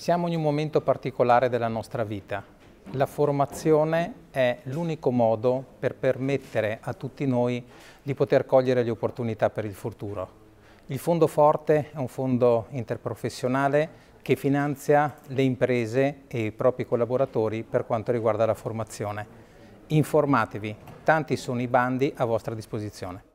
Siamo in un momento particolare della nostra vita. La formazione è l'unico modo per permettere a tutti noi di poter cogliere le opportunità per il futuro. Il Fondo Forte è un fondo interprofessionale che finanzia le imprese e i propri collaboratori per quanto riguarda la formazione. Informatevi, tanti sono i bandi a vostra disposizione.